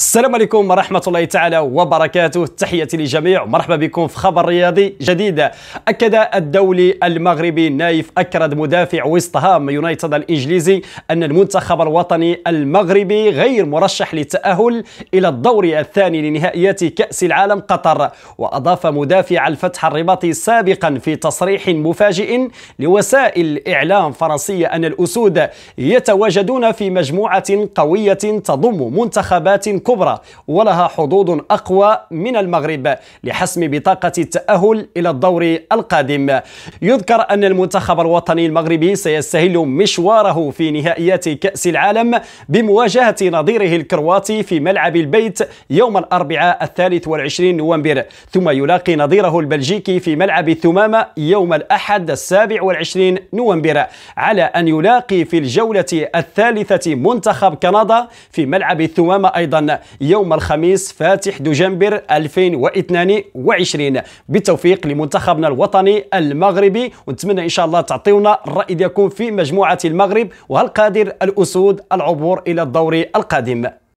السلام عليكم ورحمة الله تعالى وبركاته تحياتي للجميع ومرحبا بكم في خبر رياضي جديد أكد الدولي المغربي نايف أكرد مدافع ويست هام يونايتد الإنجليزي أن المنتخب الوطني المغربي غير مرشح للتأهل إلى الدور الثاني لنهائيات كأس العالم قطر وأضاف مدافع الفتح الرباطي سابقا في تصريح مفاجئ لوسائل إعلام فرنسية أن الأسود يتواجدون في مجموعة قوية تضم منتخبات الكبرى ولها حظوظ أقوى من المغرب لحسم بطاقة التأهل إلى الدور القادم يذكر أن المنتخب الوطني المغربي سيستهل مشواره في نهائيات كأس العالم بمواجهة نظيره الكرواتي في ملعب البيت يوم الأربعاء الثالث والعشرين نوفمبر ثم يلاقي نظيره البلجيكي في ملعب الثمامة يوم الأحد السابع والعشرين نوفمبر على أن يلاقي في الجولة الثالثة منتخب كندا في ملعب الثمامة أيضا يوم الخميس فاتح دجنبر 2022 بالتوفيق لمنتخبنا الوطني المغربي ونتمنى ان شاء الله تعطيونا الراي ديالكم في مجموعه المغرب وهل قادر الاسود العبور الى الدور القادم